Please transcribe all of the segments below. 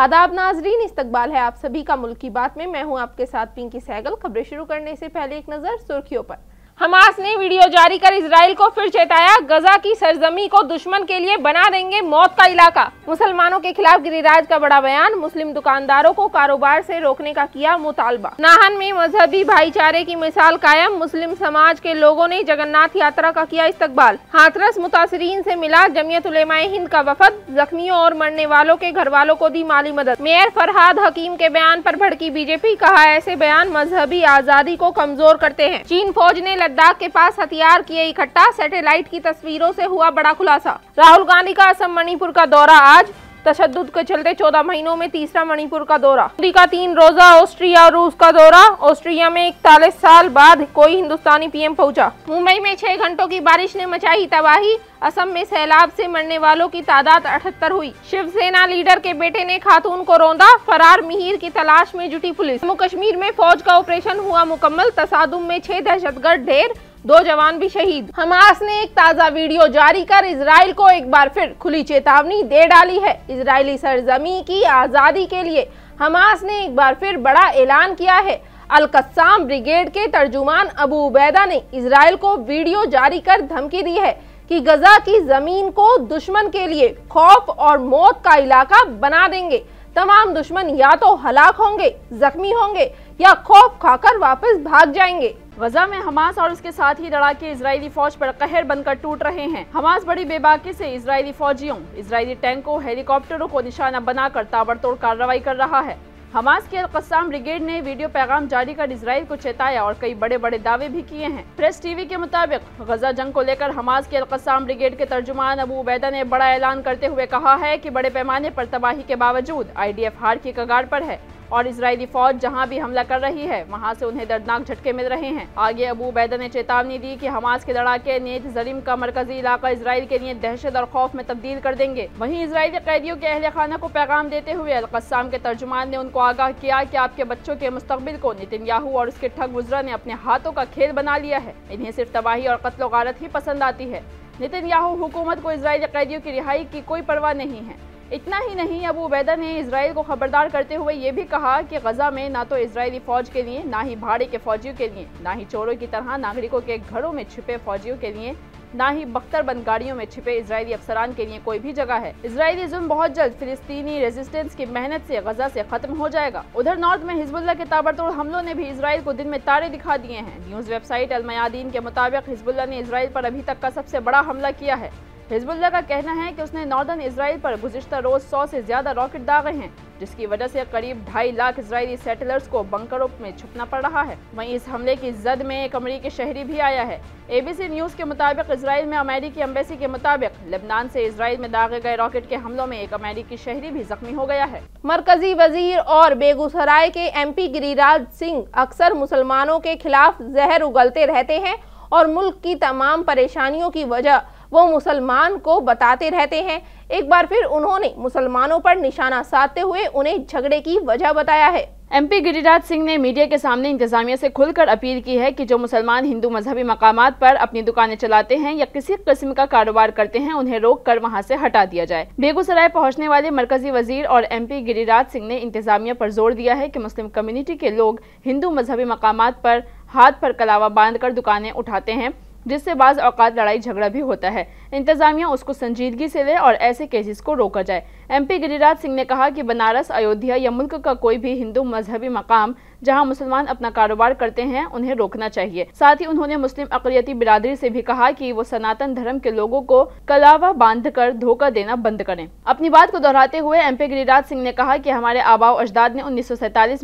आदाब नाजरीन इस्तकबाल है आप सभी का मुल्की बात में मैं हूं आपके साथ पिंकी सहगल खबरें शुरू करने से पहले एक नज़र सुर्खियों पर हमास ने वीडियो जारी कर इसराइल को फिर चेताया गजा की सरजमी को दुश्मन के लिए बना देंगे मौत का इलाका मुसलमानों के खिलाफ गिरिराज का बड़ा बयान मुस्लिम दुकानदारों को कारोबार से रोकने का किया मुतालबा नाहन में मजहबी भाईचारे की मिसाल कायम मुस्लिम समाज के लोगों ने जगन्नाथ यात्रा का किया इस्तकबाल हाथरस मुतासरीन ऐसी मिला जमियत उलेमाए हिंद का वफद जख्मियों और मरने वालों के घर वालों को दी माली मदद मेयर फरहाद हकीम के बयान आरोप भड़की बीजेपी कहा ऐसे बयान मजहबी आजादी को कमजोर करते हैं चीन फौज ने लद्दाख के पास हथियार किए इकट्ठा सैटेलाइट की तस्वीरों से हुआ बड़ा खुलासा राहुल गांधी का असम मणिपुर का दौरा आज तशद के चलते चौदह महीनों में तीसरा मणिपुर का दौरा मोदी का तीन रोजा ऑस्ट्रिया और रूस का दौरा ऑस्ट्रिया में इकतालीस साल बाद कोई हिंदुस्तानी पीएम पहुंचा मुंबई में छह घंटों की बारिश ने मचाई तबाही असम में सैलाब से मरने वालों की तादाद अठहत्तर हुई शिवसेना लीडर के बेटे ने खातून को रोंदा फरार मिहिर की तलाश में जुटी पुलिस जम्मू कश्मीर में फौज का ऑपरेशन हुआ मुकम्मल तसादुम में छह दहशतगर्द ढेर दो जवान भी शहीद हमास ने एक ताज़ा वीडियो जारी कर इसराइल को एक बार फिर खुली चेतावनी दे डाली है इसराइली सरजमी की आज़ादी के लिए हमास ने एक बार फिर बड़ा ऐलान किया है अलकसाम ब्रिगेड के तर्जुमान अबू उबैदा ने इसराइल को वीडियो जारी कर धमकी दी है कि गजा की जमीन को दुश्मन के लिए खौफ और मौत का इलाका बना देंगे तमाम दुश्मन या तो हलाक होंगे जख्मी होंगे या खौफ खाकर वापस भाग जाएंगे गजा में हमास और उसके साथ ही लड़ाके इसराइली फौज पर कहर बनकर टूट रहे हैं हमास बड़ी बेबाकी से इसराइली फौजियों इसराइली टैंकों हेलीकॉप्टरों को निशाना बनाकर ताबड़तोड़ कार्रवाई कर रहा है हमास के अलकस्साम ब्रिगेड ने वीडियो पैगाम जारी कर इसराइल को चेताया और कई बड़े बड़े दावे भी किए हैं प्रेस टीवी के मुताबिक गजा जंग को लेकर हमास के अलकसाम ब्रिगेड के तर्जुमान अबू उबैदा ने बड़ा ऐलान करते हुए कहा है कि बड़े पैमाने पर तबाही के बावजूद आईडीएफ हार की कगार पर है और इसराइली फौज जहां भी हमला कर रही है वहां से उन्हें दर्दनाक झटके मिल रहे हैं आगे अबू उबैदा ने चेतावनी दी कि हमास के लड़ाके नेत जरीम का मरकजी इलाका इसराइल के लिए दहशत और खौफ में तब्दील कर देंगे वहीं इसराइली कैदियों के अहल खाना को पैगाम देते हुए अलकसाम के तर्जुमान ने उनको आगाह किया कि आपके बच्चों के मुस्तबिल को नितिन याहू और उसके ठग गुजरा ने अपने हाथों का खेल बना लिया है इन्हें सिर्फ तबाही और कत्लो गारत ही पसंद आती है नितिन याहू हुकूमत को इसराइली कैदियों की रिहाई की कोई परवाह नहीं है इतना ही नहीं अबू वैदा ने इसराइल को खबरदार करते हुए ये भी कहा कि गजा में ना तो इसराइली फ़ौज के लिए ना ही भाड़े के फ़ौजियों के लिए ना ही चोरों की तरह नागरिकों के घरों में छिपे फ़ौजियों के लिए ना ही बख्तरबंद गाड़ियों में छिपे इसराइली अफसरान के लिए कोई भी जगह है इसराइली जुम्म बहुत जल्द फिलिस्तीनी रेजिस्टेंस की मेहनत से गजा से खत्म हो जाएगा उधर नॉर्थ में हिजबुल्ला के ताबड़तोड़ हमलों ने भी इसराइल को दिन में तारे दिखा दिए हैं न्यूज वेबसाइट अलमयादीन के मुताबिक हिजबुल्ला ने इसराइल पर अभी तक का सबसे बड़ा हमला किया है हिजबुल्ला का कहना है कि उसने नॉर्दर्न इसराइल पर गुजशत रोज सौ से ज्यादा रॉकेट दागे हैं जिसकी वजह से करीब ढाई लाख इसराइली सेटलर्स को बंकरों में छुपना पड़ रहा है वहीं इस हमले की जद में एक अमरीकी शहरी भी आया है एबीसी न्यूज के मुताबिक इसराइल में अमेरिकी एम्बेसी के मुताबिक लेबनान से इसराइल में दागे गए रॉकेट के हमलों में एक अमेरिकी शहरी भी जख्मी हो गया है मरकजी वजीर और बेगूसराय के एम गिरिराज सिंह अक्सर मुसलमानों के खिलाफ जहर उगलते रहते हैं और मुल्क की तमाम परेशानियों की वजह वो मुसलमान को बताते रहते हैं एक बार फिर उन्होंने मुसलमानों पर निशाना साधते हुए उन्हें झगड़े की वजह बताया है एमपी गिरिराज सिंह ने मीडिया के सामने इंतजामिया से खुलकर अपील की है कि जो मुसलमान हिंदू मजहबी मकाम पर अपनी दुकानें चलाते हैं या किसी किस्म का कारोबार करते हैं उन्हें रोक कर वहाँ से हटा दिया जाए बेगूसराय पहुँचने वाले मरकजी वजीर और एमपी गिरिराज सिंह ने इंतजामिया पर जोर दिया है कि मुस्लिम कम्युनिटी के लोग हिंदू मजहबी मकाम पर हाथ पर कलावा बांध कर दुकानें उठाते हैं जिससे बाज अवकात लड़ाई झगड़ा भी होता है इंतजामिया उसको संजीदगी से ले और ऐसे केसेस को रोका जाए एमपी गिरिराज सिंह ने कहा कि बनारस अयोध्या या मुल्क का कोई भी हिंदू मजहबी मकाम जहां मुसलमान अपना कारोबार करते हैं उन्हें रोकना चाहिए साथ ही उन्होंने मुस्लिम अकलियती बिरादरी से भी कहा कि वो सनातन धर्म के लोगों को कलावा बांध कर धोखा देना बंद करें अपनी बात को दोहराते हुए एमपी गिरिराज सिंह ने कहा कि हमारे आबाओ अजदाद ने उन्नीस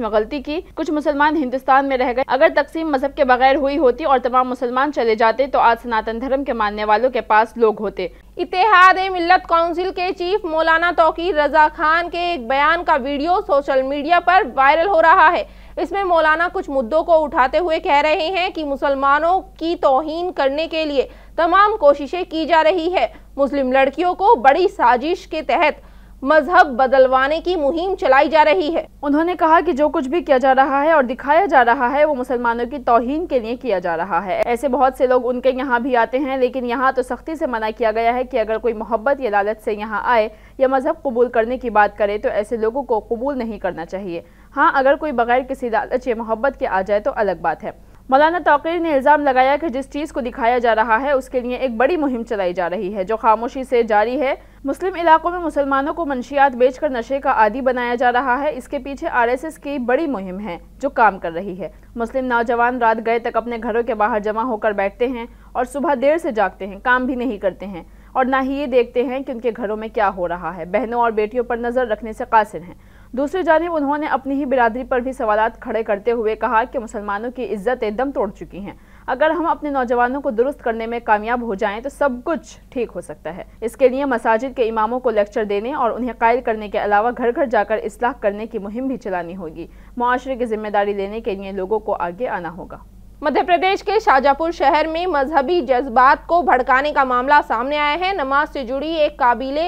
में गलती की कुछ मुसलमान हिंदुस्तान में रह गए अगर तकसीम मजहब के बगैर हुई होती और तमाम मुसलमान चले जाते तो आज सनातन धर्म के मानने वालों के पास लोग लोग होते इतिहाद मिल्लत काउंसिल के चीफ मौलाना तोकीर रजा खान के एक बयान का वीडियो सोशल मीडिया पर वायरल हो रहा है इसमें मौलाना कुछ मुद्दों को उठाते हुए कह रहे हैं कि मुसलमानों की तोहन करने के लिए तमाम कोशिशें की जा रही है मुस्लिम लड़कियों को बड़ी साजिश के तहत मजहब बदलवाने की मुहिम चलाई जा रही है उन्होंने कहा कि जो कुछ भी किया जा रहा है और दिखाया जा रहा है वो मुसलमानों की तोहिन के लिए किया जा रहा है ऐसे बहुत से लोग उनके यहाँ भी आते हैं लेकिन यहाँ तो सख्ती से मना किया गया है कि अगर कोई मोहब्बत या लालच से यहाँ आए या मजहब कबूल करने की बात करे तो ऐसे लोगों को कबूल नहीं करना चाहिए हाँ अगर कोई बगैर किसी लालच या मोहब्बत के आ जाए तो अलग बात है मौलाना तोकरी ने इल्ज़ाम लगाया कि जिस चीज़ को दिखाया जा रहा है उसके लिए एक बड़ी मुहिम चलाई जा रही है जो खामोशी से जारी है मुस्लिम इलाकों में मुसलमानों को मनशियात बेचकर नशे का आदि बनाया जा रहा है इसके पीछे आरएसएस की बड़ी मुहिम है जो काम कर रही है मुस्लिम नौजवान रात गए तक अपने घरों के बाहर जमा होकर बैठते हैं और सुबह देर से जागते हैं काम भी नहीं करते हैं और ना ही ये देखते हैं कि उनके घरों में क्या हो रहा है बहनों और बेटियों पर नज़र रखने से कासिर हैं दूसरी जानब उन्होंने अपनी ही बिरादरी पर भी सवाल खड़े करते हुए कहा कि मुसलमानों की इज्जतें दम तोड़ चुकी हैं अगर हम अपने नौजवानों को दुरुस्त करने में कामयाब हो जाएं तो सब कुछ ठीक हो सकता है इसके लिए मसाजिद के इमामों को लेक्चर देने और उन्हें कायल करने के अलावा घर घर जाकर इसलाह करने की मुहिम भी चलानी होगी माशरे की जिम्मेदारी लेने के लिए लोगों को आगे आना होगा मध्य प्रदेश के शाहजहापुर शहर में मजहबी जज्बात को भड़काने का मामला सामने आया है नमाज से जुड़ी एक काबिल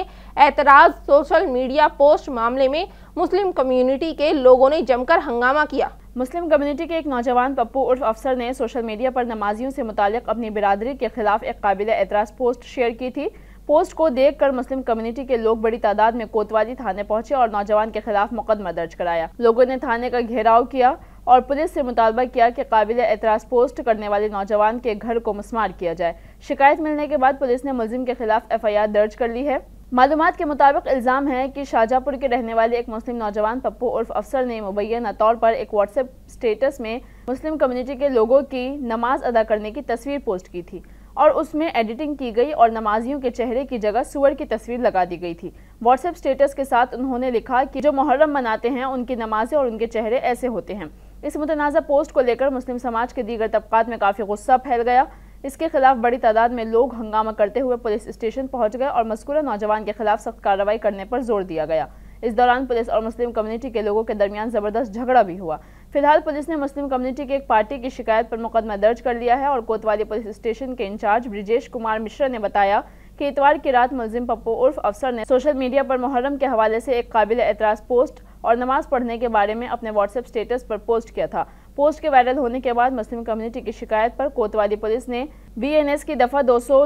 एतराज़ सोशल मीडिया पोस्ट मामले में मुस्लिम कम्युनिटी के लोगों ने जमकर हंगामा किया मुस्लिम कम्युनिटी के एक नौजवान पप्पू उर्फ अफसर ने सोशल मीडिया पर नमाजियों से मुतालिक अपनी बिरादरी के खिलाफ एक काबिल एतराज़ पोस्ट शेयर की थी पोस्ट को देखकर मुस्लिम कम्युनिटी के लोग बड़ी तादाद में कोतवाली थाने पहुंचे और नौजवान के खिलाफ मुकदमा दर्ज कराया लोगों ने थाने का घेराव किया और पुलिस से मुतालबा किया कि काबिल एतराज़ पोस्ट करने वाले नौजवान के घर को मुस्मार किया जाए शिकायत मिलने के बाद पुलिस ने मुलिम के खिलाफ एफ दर्ज कर ली है मालूम के मुताबिक इल्ज़ाम है कि शाहजहाँपुर के रहने वाले एक मुस्लिम नौजवान पप्पू उर्फ अफसर ने मुबैना तौर पर एक व्हाट्सएप स्टेटस में मुस्लिम कम्युनिटी के लोगों की नमाज अदा करने की तस्वीर पोस्ट की थी और उसमें एडिटिंग की गई और नमाजियों के चेहरे की जगह सुअर की तस्वीर लगा दी गई थी व्हाट्सएप स्टेटस के साथ उन्होंने लिखा कि जो मुहर्रम मनाते हैं उनकी नमाजें और उनके चेहरे ऐसे होते हैं इस मुतनाज़ा पोस्ट को लेकर मुस्लिम समाज के दीगर तबकात में काफ़ी गुस्सा फैल गया इसके खिलाफ बड़ी तादाद में लोग हंगामा करते हुए पुलिस स्टेशन पहुंच गए और मस्कूरा नौजवान के खिलाफ सख्त कार्रवाई करने पर जोर दिया गया इस दौरान पुलिस और मुस्लिम कम्युनिटी के लोगों के दरमियान जबरदस्त झगड़ा भी हुआ फिलहाल पुलिस ने मुस्लिम कम्युनिटी की एक पार्टी की शिकायत पर मुकदमा दर्ज कर लिया है और कोतवाली पुलिस स्टेशन के इंचार्ज ब्रिजेश कुमार मिश्रा ने बताया कि इतवार की रात मुलिम पप्पू उर्फ अफसर ने सोशल मीडिया पर मुहर्रम के हवाले से एक काबिल एतराज़ पोस्ट और नमाज पढ़ने के बारे में अपने व्हाट्सएप स्टेटस पर पोस्ट किया था पोस्ट के वायरल होने के बाद मुस्लिम कम्युनिटी की शिकायत पर कोतवाली पुलिस ने बीएनएस की दफा दो सौ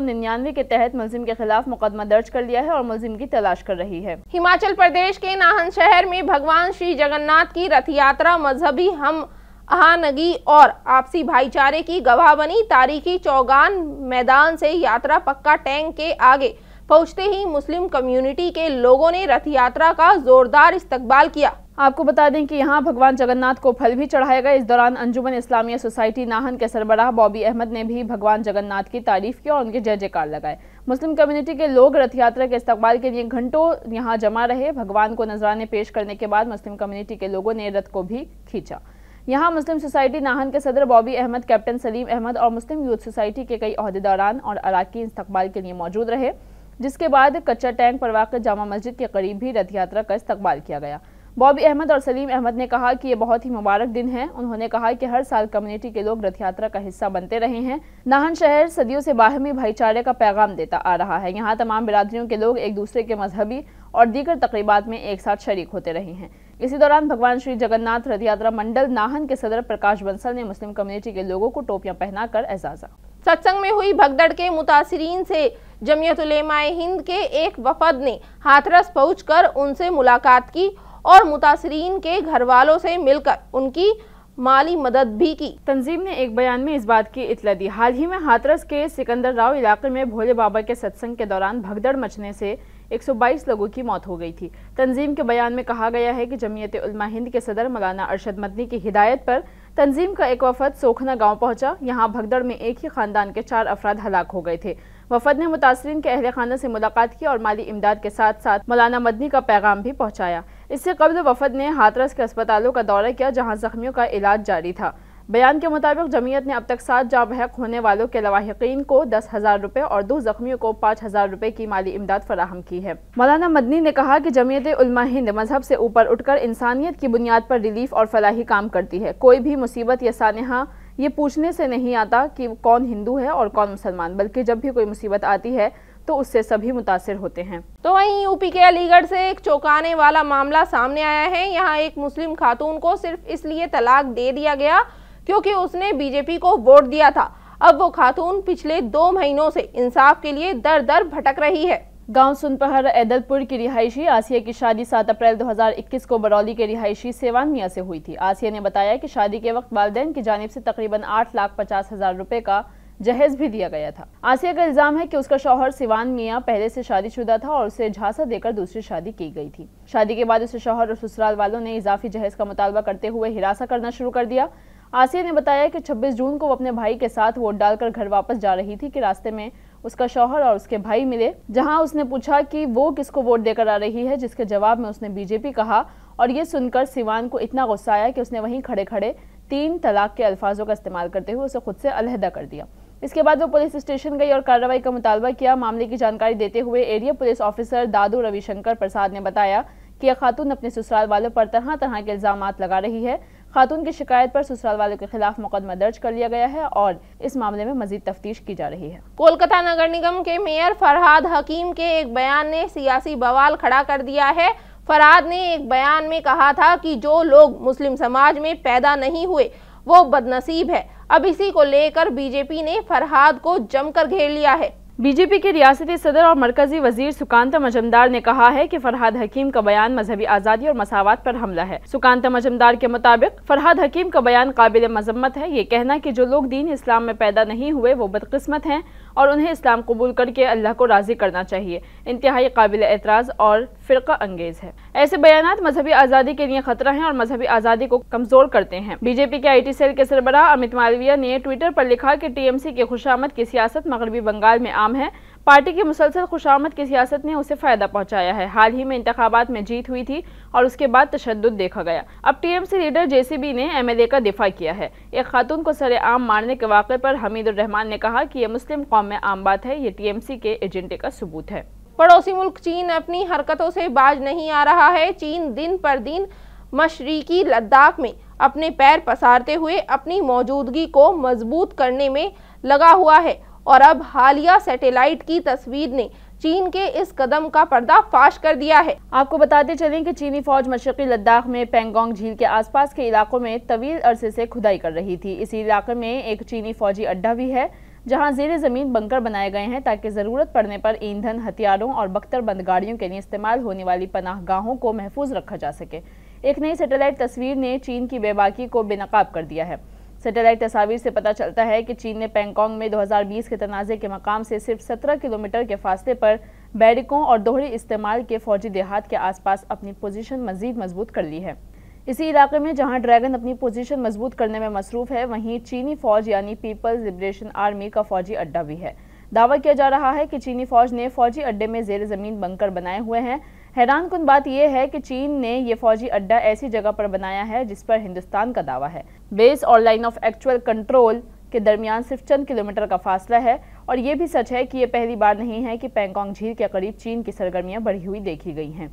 के तहत मुलिम के खिलाफ मुकदमा दर्ज कर लिया है और मुलिम की तलाश कर रही है हिमाचल प्रदेश के नाहन शहर में भगवान श्री जगन्नाथ की रथ यात्रा मजहबी हम आहानगी और आपसी भाईचारे की गवाह बनी तारीखी चौगान मैदान से यात्रा पक्का टैंक के आगे पहुंचते ही मुस्लिम कम्युनिटी के लोगों ने रथ यात्रा का जोरदार इस्तकबाल किया आपको बता दें कि यहाँ भगवान जगन्नाथ को फल भी चढ़ाया गया इस दौरान अंजुमन इस्लामिया सोसाइटी नाहन के सरबराह बॉबी अहमद ने भी भगवान जगन्नाथ की तारीफ की और उनके जय जयकार लगाए मुस्लिम कम्युनिटी के लोग रथ यात्रा के इस्तेमाल के लिए घंटों यहाँ जमा रहे भगवान को नजराने पेश करने के बाद मुस्लिम कम्युनिटी के लोगों ने रथ को भी खींचा यहाँ मुस्लिम सोसाइटी नाहन के सदर बॉबी अहमद कैप्टन सलीम अहमद और मुस्लिम यूथ सोसाइटी के कई अहदेदारान और अराक़ी इस्तकबाल के लिए मौजूद रहे जिसके बाद कच्चा टैंक पर वाक़ जामा मस्जिद के करीब भी रथ यात्रा का इस्तकबाल किया गया बॉबी अहमद और सलीम अहमद ने कहा कि ये बहुत ही मुबारक दिन है उन्होंने कहा कि हर साल कम्युनिटी के लोग रथ यात्रा का हिस्सा बनते रहे हैं नाहन शहर सदियों से बाहमी भाईचारे का पैगाम देता आ रहा है यहाँ तमाम बिरादरियों के लोग एक दूसरे के मजहबी और दीगर तकरीबात में एक साथ शरीक होते रहे हैं इसी दौरान भगवान श्री जगन्नाथ रथ यात्रा मंडल नाहन के सदर प्रकाश बंसल ने मुस्लिम कम्युनिटी के लोगों को पहना कर एजाजा सत्संग में हुई भगदड़ के मुतासरीन से जमीयत हिंद के एक वफद ने हाथरस पहुंचकर उनसे मुलाकात की और मुतासरीन के घर वालों से मिलकर उनकी माली मदद भी की तंजीम ने एक बयान में इस बात की इतला दी हाल ही में हाथरस के सिकंदर राव इलाके में भोले बाबा के सत्संग के दौरान भगदड़ मचने से 122 लोगों की मौत हो गई थी तंजीम के बयान में कहा गया है कि जमीयत उलमा हिंद के सदर मौलाना अरशद मदनी की हिदायत पर तंजीम का एक वफद सोखना गांव पहुंचा यहां भगदड़ में एक ही खानदान के चार अफराद हलाक हो गए थे वफद ने मुतासरीन के अहल खाना से मुलाकात की और माली इमदाद के साथ साथ मौलाना मदनी का पैगाम भी पहुंचाया इससे कबल वफद ने हाथरस के अस्पतालों का दौरा किया जहाँ जख्मियों का इलाज जारी था बयान के मुताबिक जमीयत ने अब तक सात जा बहक होने वालों के लवाहकिन को दस हज़ार रुपये और दो जख्मियों को पाँच हज़ार रुपये की माली इमदाद फराहम की है मौलाना मदनी ने कहा कि जमीयत उलमा हिंद मजहब से ऊपर उठकर इंसानियत की बुनियाद पर रिलीफ और फलाही काम करती है कोई भी मुसीबत या सानहा ये पूछने से नहीं आता कि कौन हिंदू है और कौन मुसलमान बल्कि जब भी कोई मुसीबत आती है तो उससे सभी मुतासर होते हैं तो वहीं यूपी के अलीगढ़ से एक चौंकाने वाला मामला सामने आया है यहाँ एक मुस्लिम खातून को सिर्फ इसलिए तलाक दे दिया गया क्योंकि उसने बीजेपी को वोट दिया था अब वो खातून पिछले दो महीनों से इंसाफ के लिए दर दर भटक रही है गांव सुनपहर एदलपुर की रिहायशी आसिया की शादी 7 अप्रैल 2021 को बरौली के रिहायशी सेवान मियाँ से हुई थी आसिया ने बताया कि शादी के वक्त वालदेन की जानब से तकरीबन आठ लाख पचास हज़ार रुपये का जहेज भी दिया गया था आसिया का इल्जाम है कि उसका शौहर सिवान मियाँ पहले से शादीशुदा था और उसे झांसा देकर दूसरी शादी की गई थी शादी के बाद उसे शौहर और ससुराल वालों ने इजाफी जहेज का मुतालबा करते हुए हिरासा करना शुरू कर दिया आसिया ने बताया कि 26 जून को वो अपने भाई के साथ वोट डालकर घर वापस जा रही थी कि रास्ते में उसका शौहर और उसके भाई मिले जहां उसने पूछा कि वो किसको वोट देकर आ रही है जिसके जवाब में उसने बीजेपी कहा और ये सुनकर सिवान को इतना गुस्सा आया कि उसने वहीं खड़े खड़े तीन तलाक के अल्फाजों का इस्तेमाल करते हुए उसे खुद से अलहदा कर दिया इसके बाद वो पुलिस स्टेशन गई और कार्रवाई का मुतालबा किया मामले की जानकारी देते हुए area police officer Dadu Ravishankar Prasad ने बताया कि यह खातून अपने ससुराल वालों पर तरह तरह के इल्ज़ाम लगा रही है खातून की शिकायत पर ससुराल वालों के खिलाफ मुकदमा दर्ज कर लिया गया है और इस मामले में मजीद तफ्तीश की जा रही है कोलकाता नगर निगम के मेयर फरहाद हकीम के एक बयान ने सियासी बवाल खड़ा कर दिया है फरहाद ने एक बयान में कहा था कि जो लोग मुस्लिम समाज में पैदा नहीं हुए वो बदनसीब है अब इसी को लेकर बीजेपी ने फरहाद को जमकर घेर लिया है बीजेपी के रियासती सदर और मरकजी वजीर सुकांता मजमदार ने कहा है कि फरहाद हकीम का बयान मजहबी आज़ादी और मसावत पर हमला है सुकांता मजमदार के मुताबिक फरहाद हकीम का बयान काबिल मजम्मत है ये कहना कि जो लोग दीन इस्लाम में पैदा नहीं हुए वो बदकस्मत हैं और उन्हें इस्लाम कबूल करके अल्लाह को राज़ी करना चाहिए इंतहाई काबिल एतराज़ और फिर अंगेज़ है ऐसे बयान मजहबी आज़ादी के लिए ख़तरा है और मजहबी आज़ादी को कमज़ोर करते हैं बीजेपी के आई टी सेल के सरबराह अमित मालविया ने ट्विटर पर लिखा की टी एम सी की खुशामद की सियासत मगरबी बंगाल में आम नाम है पार्टी की मुसलसल खुशामद की सियासत ने उसे फ़ायदा पहुंचाया है हाल ही में इंतबात में जीत हुई थी और उसके बाद तशद देखा गया अब टीएमसी लीडर जेसीबी ने एमएलए का दिफा किया है एक खातून को सरेआम मारने के वाक़े पर हमीदुररहमान ने कहा कि यह मुस्लिम कौम में आम बात है ये टीएमसी के एजेंडे का सबूत है पड़ोसी मुल्क चीन अपनी हरकतों से बाज नहीं आ रहा है चीन दिन पर दिन मशरकी लद्दाख में अपने पैर पसारते हुए अपनी मौजूदगी को मजबूत करने में लगा हुआ है और अब हालिया सैटेलाइट की तस्वीर ने चीन के इस कदम का पर्दाफाश कर दिया है आपको बताते चलें कि चीनी फौज मशरकी लद्दाख में पेंगोंग झील के आसपास के इलाकों में तवील अरसे से खुदाई कर रही थी इसी इलाके में एक चीनी फौजी अड्डा भी है जहां जेर ज़मीन बंकर बनाए गए हैं ताकि ज़रूरत पड़ने पर ईंधन हथियारों और बख्तर गाड़ियों के लिए इस्तेमाल होने वाली पनाह गाहों को महफूज रखा जा सके एक नई सेटेलाइट तस्वीर ने चीन की बेबाकी को बेनकाब कर दिया है सैटेलाइट तस्वीर से पता चलता है कि चीन ने पेंगकॉन्ग में 2020 के तनाज़े के मकाम से सिर्फ 17 किलोमीटर के फासले पर बैरिकों और दोहरे इस्तेमाल के फौजी देहात के आसपास अपनी पोजीशन मजीद मजबूत कर ली है इसी इलाके में जहां ड्रैगन अपनी पोजीशन मजबूत करने में मसरूफ है वहीं चीनी फौज यानी पीपल्स लिबरेशन आर्मी का फौजी अड्डा भी है दावा किया जा रहा है कि चीनी फौज ने फौजी अड्डे में जेर ज़मीन बंकर बनाए हुए हैं हैरान कन बात यह है कि चीन ने ये फौजी अड्डा ऐसी जगह पर बनाया है जिस पर हिंदुस्तान का दावा है बेस और लाइन ऑफ एक्चुअल कंट्रोल के दरमियान सिर्फ चंद किलोमीटर का फासला है और ये भी सच है कि ये पहली बार नहीं है कि पेंगोंग झील के करीब चीन की सरगर्मियां बढ़ी हुई देखी गई हैं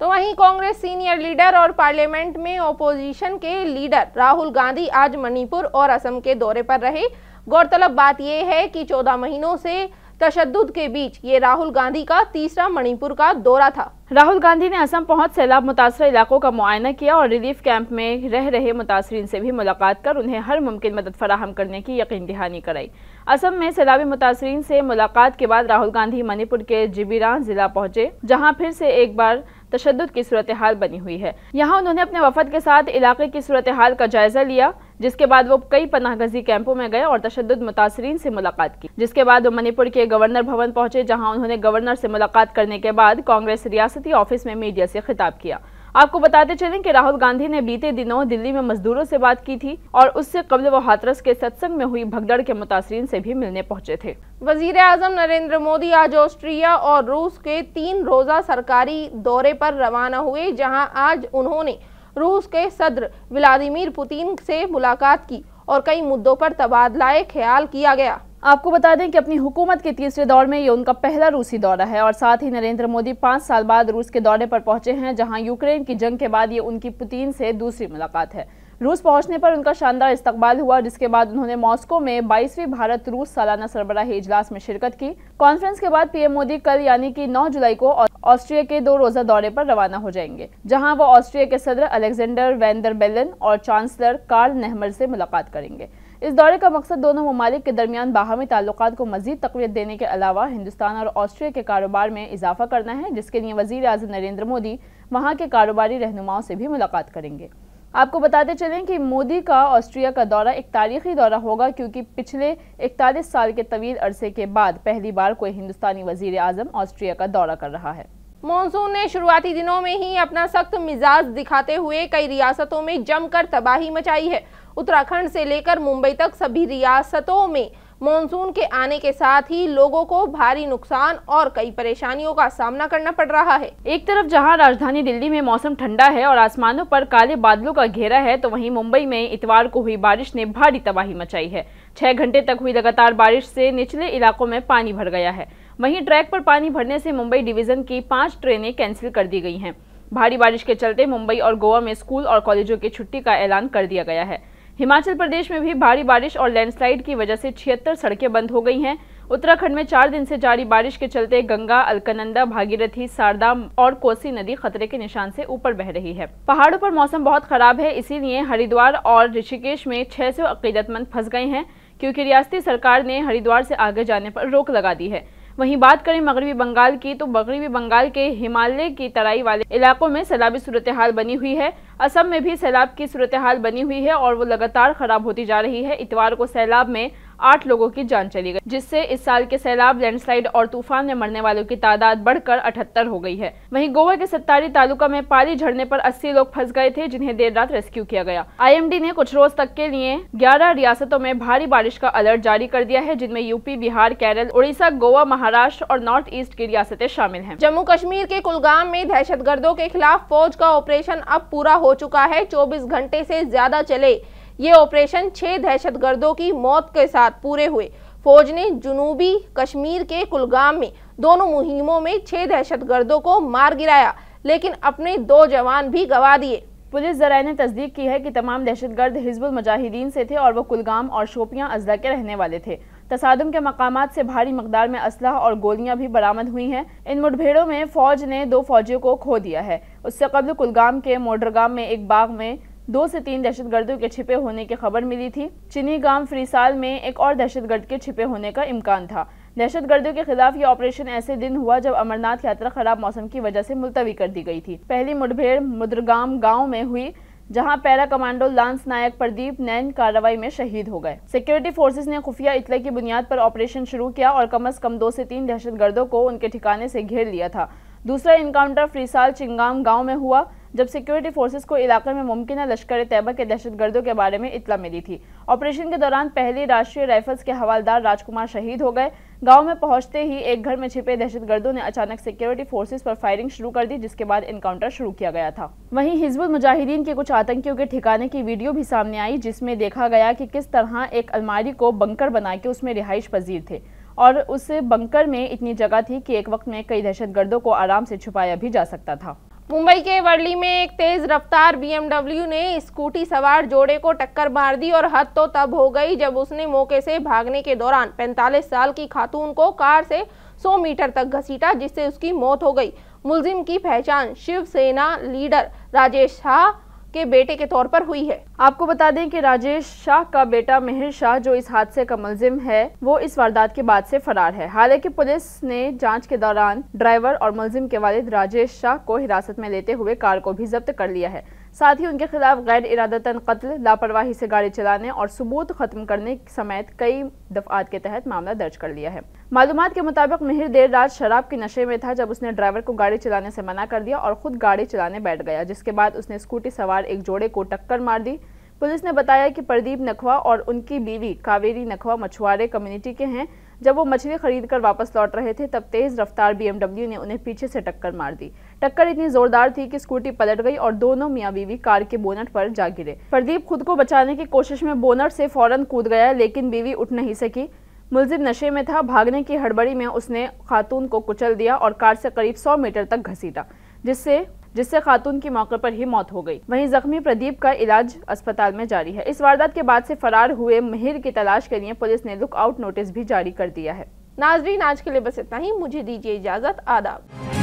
तो वहीं कांग्रेस सीनियर लीडर और पार्लियामेंट में ओपोजिशन के लीडर राहुल गांधी आज मणिपुर और असम के दौरे पर रहे गौरतलब बात यह है कि 14 महीनों से तशद के बीच ये राहुल गांधी का तीसरा मणिपुर का दौरा था राहुल गांधी ने असम पहुंच सैलाब मुतासर इलाकों का मुआयना किया और रिलीफ कैंप में रह रहे मुतासरीन से भी मुलाकात कर उन्हें हर मुमकिन मदद फराहम करने की यकीन दहानी कराई असम में सैलाबी मुतासरीन से मुलाकात के बाद राहुल गांधी मणिपुर के जिबीरा जिला पहुंचे जहां फिर से एक बार तशद की सूरत हाल बनी हुई है यहाँ उन्होंने अपने वफद के साथ इलाके की सूरत हाल का जायजा लिया जिसके बाद वो कई गजी कैंपों में गए और तशद मुतासरीन से मुलाकात की जिसके बाद वो मणिपुर के गवर्नर भवन पहुंचे जहाँ उन्होंने गवर्नर से मुलाकात करने के बाद कांग्रेस रियासती ऑफिस में मीडिया से खिताब किया आपको बताते चलें कि राहुल गांधी ने बीते दिनों दिल्ली में मजदूरों से बात की थी और उससे कबल वो हाथरस के सत्संग में हुई भगदड़ के मुतासरी से भी मिलने पहुंचे थे वजीर आजम नरेंद्र मोदी आज ऑस्ट्रिया और रूस के तीन रोजा सरकारी दौरे पर रवाना हुए जहाँ आज उन्होंने रूस के सदर व्लादिमिर पुतिन से मुलाकात की और कई मुद्दों पर तबादलाए ख्याल किया गया आपको बता दें कि अपनी हुकूमत के तीसरे दौर में ये उनका पहला रूसी दौरा है और साथ ही नरेंद्र मोदी पाँच साल बाद रूस के दौरे पर पहुंचे हैं जहां यूक्रेन की जंग के बाद ये उनकी पुतिन से दूसरी मुलाकात है रूस पहुंचने पर उनका शानदार इस्तकबाल हुआ जिसके बाद उन्होंने मॉस्को में बाईसवीं भारत रूस सालाना सरबराही इजलास में शिरकत की कॉन्फ्रेंस के बाद पीएम मोदी कल यानी कि 9 जुलाई को ऑस्ट्रिया के दो रोजा दौरे पर रवाना हो जाएंगे जहां वो ऑस्ट्रिया के सदर अलेक्जेंडर वैंडर बेलन और चांसलर कार्ल नेहमर से मुलाकात करेंगे इस दौरे का मकसद दोनों ममालिक के दरमियान बाहमी ताल्लुक को मजीद तकवीत देने के अलावा हिंदुस्तान और ऑस्ट्रिया के कारोबार में इजाफा करना है जिसके लिए वजीर अजम नरेंद्र मोदी वहाँ के कारोबारी रहनुमाओं से भी मुलाकात करेंगे आपको बताते चलें कि मोदी का ऑस्ट्रिया का दौरा एक तारीखी दौरा होगा क्योंकि पिछले 41 साल के तवील अरसे के बाद पहली बार कोई हिंदुस्तानी वजीर आजम ऑस्ट्रिया का दौरा कर रहा है मानसून ने शुरुआती दिनों में ही अपना सख्त मिजाज दिखाते हुए कई रियासतों में जमकर तबाही मचाई है उत्तराखंड से लेकर मुंबई तक सभी रियासतों में मानसून के आने के साथ ही लोगों को भारी नुकसान और कई परेशानियों का सामना करना पड़ रहा है एक तरफ जहां राजधानी दिल्ली में मौसम ठंडा है और आसमानों पर काले बादलों का घेरा है तो वहीं मुंबई में इतवार को हुई बारिश ने भारी तबाही मचाई है छह घंटे तक हुई लगातार बारिश से निचले इलाकों में पानी भर गया है वहीं ट्रैक पर पानी भरने से मुंबई डिवीजन की पांच ट्रेनें कैंसिल कर दी गई हैं भारी बारिश के चलते मुंबई और गोवा में स्कूल और कॉलेजों की छुट्टी का ऐलान कर दिया गया है हिमाचल प्रदेश में भी भारी बारिश और लैंडस्लाइड की वजह से छिहत्तर सड़कें बंद हो गई हैं उत्तराखंड में चार दिन से जारी बारिश के चलते गंगा अलकनंदा भागीरथी शारदा और कोसी नदी खतरे के निशान से ऊपर बह रही है पहाड़ों पर मौसम बहुत खराब है इसीलिए हरिद्वार और ऋषिकेश में छह सौ अकीदतमंद फंस गए हैं क्योंकि रियासती सरकार ने हरिद्वार से आगे जाने पर रोक लगा दी है वहीं बात करें मगरबी बंगाल की तो मगरबी बंगाल के हिमालय की तराई वाले इलाकों में सैलाबी सूरत हाल बनी हुई है असम में भी सैलाब की सूरत हाल बनी हुई है और वो लगातार खराब होती जा रही है इतवार को सैलाब में आठ लोगों की जान चली गई जिससे इस साल के सैलाब लैंडस्लाइड और तूफान में मरने वालों की तादाद बढ़कर अठहत्तर हो गई है वही गोवा के सत्तारी तालुका में पाली झड़ने पर अस्सी लोग फंस गए थे जिन्हें देर रात रेस्क्यू किया गया आईएमडी ने कुछ रोज तक के लिए ग्यारह रियासतों में भारी बारिश का अलर्ट जारी कर दिया है जिनमें यूपी बिहार केरल उड़ीसा गोवा महाराष्ट्र और नॉर्थ ईस्ट की रियासतें शामिल है जम्मू कश्मीर के कुलगाम में दहशतगर्दों के खिलाफ फौज का ऑपरेशन अब पूरा हो चुका है चौबीस घंटे ऐसी ज्यादा चले ये ऑपरेशन छह दहशतगर्दों की मौत के साथ पूरे हुए फौज ने जुनूबी कश्मीर के कुलगाम में दोनों मुहिमों में छह दहशतगर्दों को मार गिराया लेकिन अपने दो जवान भी गंवा दिए पुलिस जराये ने तस्दीक की है कि तमाम दहशतगर्द हिजबुल मुजाहिदीन से थे और वो कुलगाम और शोपियां अजला के रहने वाले थे तसादम के मकाम से भारी मकदार में असलाह और गोलियां भी बरामद हुई हैं इन मुठभेड़ों में फौज ने दो फौजियों को खो दिया है उससे कबल कुलगाम के मोडरगाम में एक बाग में दो से तीन दहशतगर्दों के छिपे होने की खबर मिली थी चीनी गांव फ्रीसाल में एक और दहशतगर्द के छिपे होने का इम्कान था दहशतगर्दों के खिलाफ ये ऑपरेशन ऐसे दिन हुआ जब अमरनाथ यात्रा खराब मौसम की वजह से मुलतवी कर दी गई थी पहली मुठभेड़ मुद्रगाम गाँव में हुई जहां para commando lance Naik Pradeep Nain कार्रवाई में शहीद हो गए सिक्योरिटी फोर्सेस ने खुफिया इतले की बुनियाद पर ऑपरेशन शुरू किया और कम अज कम दो से तीन दहशतगर्दों को उनके ठिकाने से घेर लिया था दूसरा इनकाउंटर फ्रीसाल चिंगाम गांव में हुआ जब सिक्योरिटी फोर्सेज को इलाके में मुमकिन लश्कर तैयबा के दहशतगर्दों के बारे में इतला मिली थी ऑपरेशन के दौरान पहली राष्ट्रीय राइफल्स के हवालदार राजकुमार शहीद हो गए गांव में पहुंचते ही एक घर में छिपे दहशतगर्दों ने अचानक सिक्योरिटी फोर्सेज पर फायरिंग शुरू कर दी जिसके बाद इनकाउंटर शुरू किया गया था वहीं हिजबुल मुजाहिदीन के कुछ आतंकियों के ठिकाने की वीडियो भी सामने आई जिसमें देखा गया कि किस तरह एक अलमारी को बंकर बना के उसमें रिहाइश पजीर थे और उस बंकर में इतनी जगह थी कि एक वक्त में कई दहशतगर्दों को आराम से छुपाया भी जा सकता था मुंबई के वर्ली में एक तेज रफ्तार बीएमडब्ल्यू ने स्कूटी सवार जोड़े को टक्कर मार दी और हद तो तब हो गई जब उसने मौके से भागने के दौरान 45 साल की खातून को कार से 100 मीटर तक घसीटा जिससे उसकी मौत हो गई मुलजिम की पहचान शिवसेना लीडर राजेश शाह के बेटे के तौर पर हुई है आपको बता दें कि राजेश शाह का बेटा मेहर शाह जो इस हादसे का मुलजिम है वो इस वारदात के बाद से फरार है हालांकि पुलिस ने जांच के दौरान ड्राइवर और मुलजिम के वालिद राजेश शाह को हिरासत में लेते हुए कार को भी जब्त कर लिया है साथ ही उनके खिलाफ गैर इरादतन कत्ल लापरवाही से गाड़ी चलाने और सबूत खत्म करने समेत कई दफात के तहत मामला दर्ज कर लिया है मालूम के मुताबिक मिहिर देर रात शराब के नशे में था जब उसने ड्राइवर को गाड़ी चलाने से मना कर दिया और खुद गाड़ी चलाने बैठ गया जिसके बाद उसने स्कूटी सवार एक जोड़े को टक्कर मार दी पुलिस ने बताया कि प्रदीप नखवा और उनकी बीवी कावेरी नखवा मछुआरे कम्युनिटी के हैं जब वो मछली खरीद कर वापस लौट रहे थे तब तेज़ रफ्तार बीएमडब्ल्यू ने उन्हें पीछे से टक्कर मार दी टक्कर इतनी जोरदार थी कि स्कूटी पलट गई और दोनों मियाँ बीवी कार के बोनट पर जा गिरे प्रदीप खुद को बचाने की कोशिश में बोनट से फौरन कूद गया लेकिन बीवी उठ नहीं सकी मुलजिम नशे में था भागने की हड़बड़ी में उसने खातून को कुचल दिया और कार से करीब सौ मीटर तक घसीटा जिससे जिससे खातून की मौके पर ही मौत हो गई वहीं जख्मी प्रदीप का इलाज अस्पताल में जारी है इस वारदात के बाद से फरार हुए मिहिर की तलाश के लिए पुलिस ने लुक आउट नोटिस भी जारी कर दिया है नाजरीन आज के लिए बस इतना ही मुझे दीजिए इजाजत आदाब